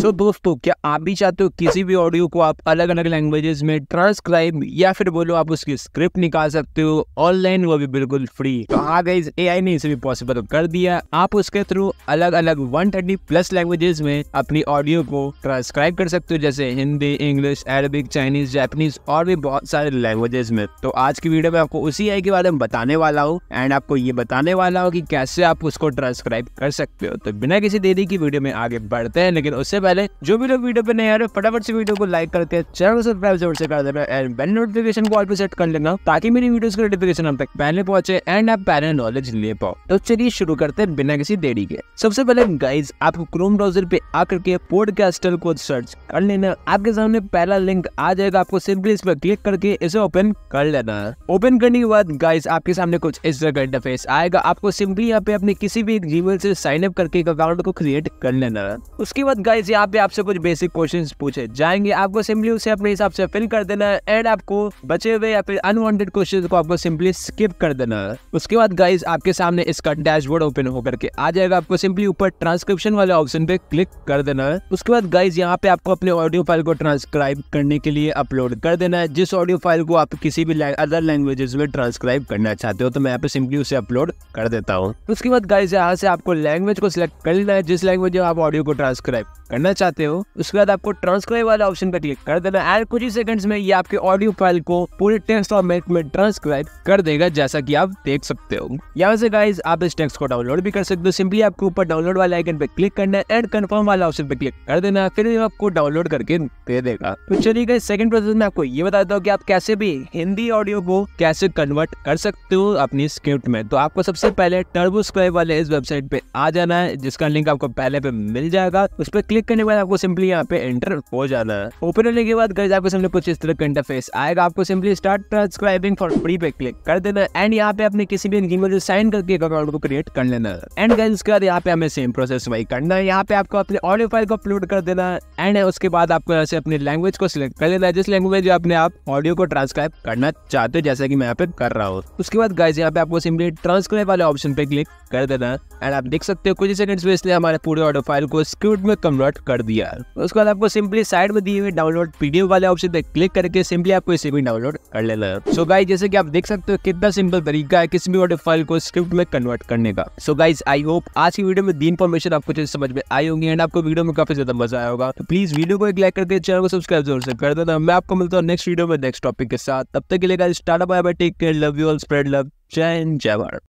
सो so, दोस्तों क्या आप भी चाहते हो किसी भी ऑडियो को आप अलग अलग लैंग्वेजेस में ट्रांसक्राइब या फिर बोलो आप उसकी स्क्रिप्ट निकाल सकते हो ऑनलाइन वो भी बिल्कुल फ्री तो हाँ गई ए ने इसे भी पॉसिबल तो कर दिया आप उसके थ्रू अलग अलग 130 प्लस लैंग्वेजेस में अपनी ऑडियो को ट्रांसक्राइब कर सकते हो जैसे Hindi English Arabic Chinese Japanese और भी बहुत सारे लैंग्वेजेस में तो आज की वीडियो में आपको उसी आई के बारे में बताने वाला हूँ एंड आपको ये बताने वाला हूँ की कैसे आप उसको ट्रांसक्राइब कर सकते हो तो बिना किसी देरी की वीडियो में आगे बढ़ते हैं लेकिन उससे पहले जो भी लोग वीडियो पे नए आ रहे फटाफट से वीडियो को लाइक करके चैनल को सब्सक्राइब जरूर से कर देना एंड बेल नोटिफिकेशन को ऑल पे सेट कर लेना ताकि मेरी वीडियोस का नोटिफिकेशन हम तक पहले पहुंचे एंड आप पहले नॉलेज ले पाओ तो चलिए शुरू करते हैं बिना किसी देरी के सबसे पहले गाइज आपको क्रोम ब्राउजर पे आकर के पॉडकास्टर को सर्च कर लेना आपके सामने पहला लिंक आ जाएगा आपको सिंपली इस पर क्लिक करके इसे ओपन कर लेना ओपन करने के बाद गाइज आपके सामने कुछ इस तरह का इंटरफेस आएगा आपको सिंपली यहाँ पे अपने किसी भी जीमेल से साइन अप करके अकाउंट को क्रिएट कर लेना उसके बाद गाइज यहाँ यहाँ पे आपसे कुछ बेसिक क्वेश्चन पूछे जाएंगे आपको सिंपली उसे अपने हिसाब से फिल कर देना है एंड आपको बचे हुए या फिर अनवांटेड क्वेश्चन को आपको सिंपली स्किप कर देना है उसके बाद गाइज आपके सामने इसका डैशबोर्ड ओपन होकर के आ जाएगा आपको सिंपली ऊपर ट्रांसक्रिप्शन वाले ऑप्शन पे क्लिक कर देना है उसके बाद गाइज यहाँ पे आपको अपने ऑडियो फाइल को ट्रांसक्राइब करने के लिए अपलोड कर देना है जिस ऑडियो फाइल को आप किसी भी अदर लैंग्वेजेस में ट्रांसक्राइब करना चाहते हो तो मैं यहाँ पे सिंपली उसे अपलोड कर देता हूँ उसके बाद गाइज यहाँ से आपको लैंग्वेज को सिलेक्ट कर लेना है जिस लैंग्वेज में आप ऑडियो को ट्रांसक्राइब करना करना चाहते हो उसके बाद आपको ट्रांसक्राइब वाला ऑप्शन पर क्लिक कर देना एंड कुछ ही सेकंड्स में ये आपके ऑडियो फाइल को पूरे टेक्स्ट फॉर्मेट में ट्रांसक्राइब कर देगा जैसा कि आप देख सकते हो यहाँ से गाइज आप इस टेक्स्ट को डाउनलोड भी कर सकते हो सिंपली आपके ऊपर डाउनलोड वाले आइकन पे क्लिक करना है एंड कन्फर्म वाला ऑप्शन पे क्लिक कर देना फिर ये आपको डाउनलोड करके दे देगा तो चलिए गाइज सेकंड प्रोसेस में आपको ये बताता हूँ कि आप कैसे भी हिंदी ऑडियो को कैसे कन्वर्ट कर सकते हो अपनी स्क्रिप्ट में तो आपको सबसे पहले टर्बो स्क्राइब वाले इस वेबसाइट पे आ जाना है जिसका लिंक आपको पहले पे मिल जाएगा उस पर क्लिक करने करने के बाद आपको सिंपली यहाँ पे एंटर हो जाना है ओपन होने के बाद गैस आपके सामने कुछ इस तरह का इंटरफेस आएगा आपको simply start transcribing for free पे क्लिक कर देना एंड यहाँ पे अपने किसी भी इनकी साइन करके एक अकाउंट को क्रिएट कर लेना एंड गैस उसके बाद यहाँ पे हमें सेम प्रोसेस वही करना है यहाँ पे आपको अपने ऑडियो फाइल को अपलोड कर देना एंड उसके बाद आपको यहाँ से अपने लैंग्वेज को सिलेक्ट कर लेना है जिस लैंग्वेज अपने आप ऑडियो को ट्रांसक्राइब करना चाहते हो जैसा की मैं यहाँ पे कर रहा हूँ उसके बाद गाइज यहाँ पे आपको सिंपली ट्रांसक्राइब वाले ऑप्शन पे क्लिक कर देना एंड आप देख सकते हो कुछ सेकंड्स में इसलिए हमारे पूरे ऑडियो फाइल को स्क्रिप्ट में कन्वर्ट कर दिया उसके बाद आपको सिंपली साइड में दिए हुए डाउनलोड पीडीएफ वाले ऑप्शन पे क्लिक करके सिंपली आपको इसे भी डाउनलोड कर लेना है सो गाइज जैसे कि आप देख सकते हो कितना सिंपल तरीका है किसी भी ऑडियो फाइल को स्क्रिप्ट में कन्वर्ट करने का सो गाइज आई होप आज की वीडियो में दी इन्फॉर्मेशन आपको चीज समझ में आई होगी एंड आपको वीडियो में काफी ज्यादा मजा आया होगा तो प्लीज वीडियो को एक लाइक करके चैनल को सब्सक्राइब जरूर से कर देना मैं आपको मिलता हूँ नेक्स्ट वीडियो में नेक्स्ट टॉपिक के साथ तब तक के लिए startup take care love you all spread love जय हिंद जय भारत